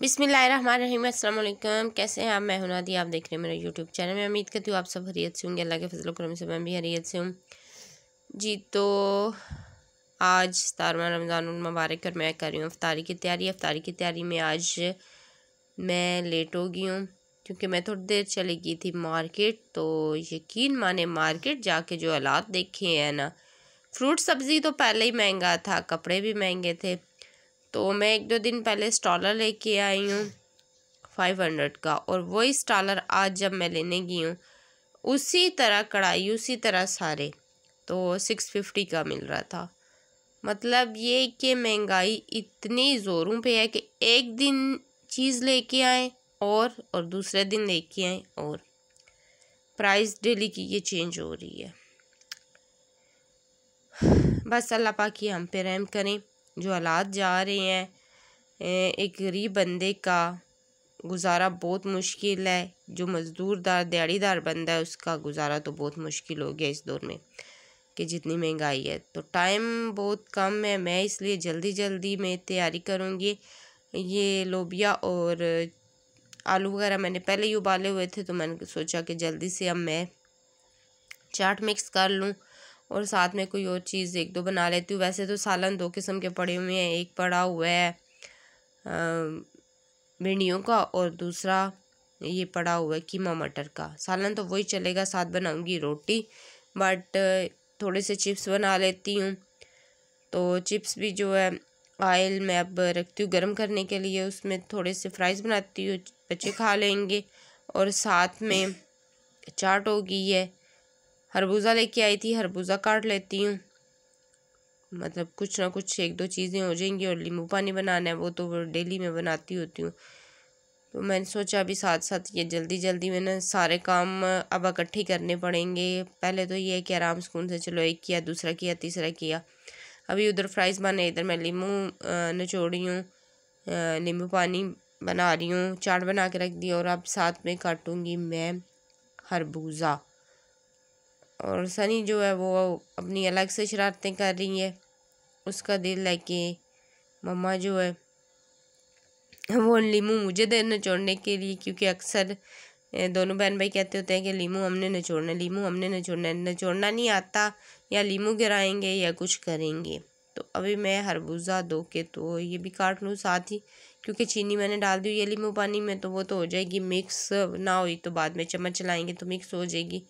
बिसमीम अल्लाम कैसे हैं आप मैं हूं नादी आप देख रहे हैं मेरा यूट्यूब चैनल में उम्मीद करती हूँ आप सब हरीत से होंगे अल्लाह के फजल करम से मैं भी हरीत से हूँ जी तो आज सतारवा रमज़ान मुबारक और मैं कर रही हूँ अफ्तारी की तैयारी अफ्तारी की तैयारी में आज मैं लेट हो गई हूँ क्योंकि मैं थोड़ी देर चली गई थी मार्केट तो यकीन माने मार्केट जाके जो हालात देखे हैं ना फ्रूट सब्ज़ी तो पहले ही महंगा था कपड़े भी महंगे थे तो मैं एक दो दिन पहले स्टॉलर लेके आई हूँ फाइव हंड्रेड का और वही स्टॉलर आज जब मैं लेने गई हूँ उसी तरह कढ़ाई उसी तरह सारे तो सिक्स फिफ्टी का मिल रहा था मतलब ये कि महंगाई इतनी ज़ोरों पे है कि एक दिन चीज़ लेके आए और और दूसरे दिन लेके आए और प्राइस डेली की ये चेंज हो रही है बस अल्लाह पाकि हम पे रहम करें जो हालात जा रहे हैं एक गरीब बंदे का गुजारा बहुत मुश्किल है जो मज़दूरदार दिहाड़ीदार बंदा है उसका गुजारा तो बहुत मुश्किल हो गया इस दौर में कि जितनी महंगाई है तो टाइम बहुत कम है मैं इसलिए जल्दी जल्दी मैं तैयारी करूँगी ये लोबिया और आलू वगैरह मैंने पहले ही उबाले हुए थे तो मैंने सोचा कि जल्दी से अब मैं चाट मिक्स कर लूँ और साथ में कोई और चीज़ एक दो बना लेती हूँ वैसे तो सालन दो किस्म के पड़े हुए हैं एक पड़ा हुआ है भिंडियों का और दूसरा ये पड़ा हुआ है कीमा मटर का सालन तो वही चलेगा साथ बनाऊंगी रोटी बट थोड़े से चिप्स बना लेती हूँ तो चिप्स भी जो है ऑयल मैं अब रखती हूँ गर्म करने के लिए उसमें थोड़े से फ्राइज़ बनाती हूँ बच्चे खा लेंगे और साथ में चाट होगी है हरबूज़ा लेके आई थी हरबूज़ा काट लेती हूँ मतलब कुछ ना कुछ एक दो चीज़ें हो जाएंगी और नींबू पानी बनाना है वो तो डेली मैं बनाती होती हूँ तो मैंने सोचा अभी साथ साथ ये जल्दी जल्दी मैंने सारे काम अब इकट्ठे करने पड़ेंगे पहले तो ये है कि आराम सुकून से चलो एक किया दूसरा किया तीसरा किया अभी उधर फ्राइज़ बने इधर मैं नींबू निचोड़ी हूँ नींबू पानी बना रही हूँ चाट बना के रख दी और अब साथ में काटूँगी मैं खरबूजा और सनी जो है वो अपनी अलग से शरारतें कर रही है उसका दिल है कि मम्मा जो है वो लीमू मुझे दे नचोड़ने के लिए क्योंकि अक्सर दोनों बहन भाई कहते होते हैं कि लीमू हमने नचोड़ना लीमू हमने नचोड़ना नचोड़ना नहीं आता या लीमू गिराएंगे या कुछ करेंगे तो अभी मैं हरबूज़ा दो के तो ये भी काट लूँ साथ ही क्योंकि चीनी मैंने डाल दी ये लीमू पानी में तो वो तो हो जाएगी मिक्स ना हुई तो बाद में चम्मच चलाएँगे तो मिक्स हो जाएगी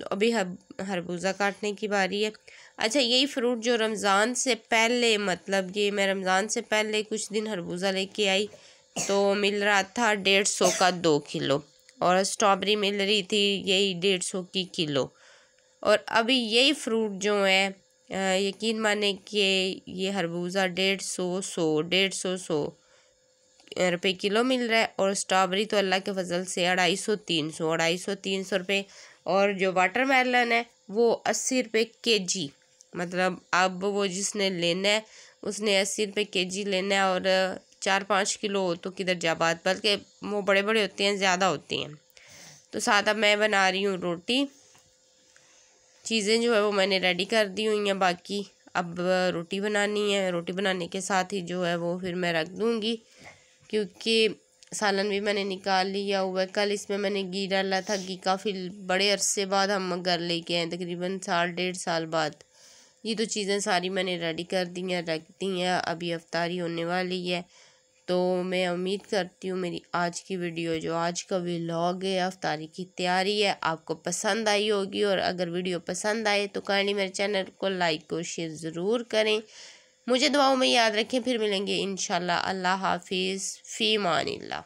तो अभी हर हरबूज़ा काटने की बारी है अच्छा यही फ्रूट जो रमज़ान से पहले मतलब ये मैं रमज़ान से पहले कुछ दिन हरबूज़ा लेके आई तो मिल रहा था डेढ़ सौ का दो किलो और स्ट्रॉबेरी मिल रही थी यही डेढ़ सौ की किलो और अभी यही फ्रूट जो है यकीन माने कि ये हरबूज़ा डेढ़ सौ सौ डेढ़ सौ सौ रुपये किलो मिल रहा है और स्ट्रॉबेरी तो अल्लाह के फजल से अढ़ाई सौ तीन सौ अढ़ाई सौ तीन सौ रुपये और जो वाटरमेलन है वो अस्सी रुपये के जी मतलब अब वो जिसने लेना है उसने अस्सी रुपये के जी लेना है और चार पाँच किलो तो किधर जा बात बल्कि वो बड़े बड़े होते हैं ज़्यादा होते हैं तो साथ अब मैं बना रही हूँ रोटी चीज़ें जो है वो मैंने रेडी कर दी हुई हैं बाकी अब रोटी बनानी है रोटी बनाने के साथ ही जो है वो फिर मैं रख दूँगी क्योंकि सालन भी मैंने निकाल लिया हुआ है कल इसमें मैंने घी डाला था घी काफ़ी बड़े अरसे बाद हम घर लेके आए तकरीबन साल डेढ़ साल बाद ये तो चीज़ें सारी मैंने रेडी कर दी हैं रख दी हैं अभी अफ्तारी होने वाली है तो मैं उम्मीद करती हूँ मेरी आज की वीडियो जो आज का व्लॉग है अफ्तारी की तैयारी है आपको पसंद आई होगी और अगर वीडियो पसंद आए तो काइंडली मेरे चैनल को लाइक और शेयर ज़रूर करें मुझे दुआओं में याद रखें फिर मिलेंगे इन अल्लाह हाफिज़ फ़ी मान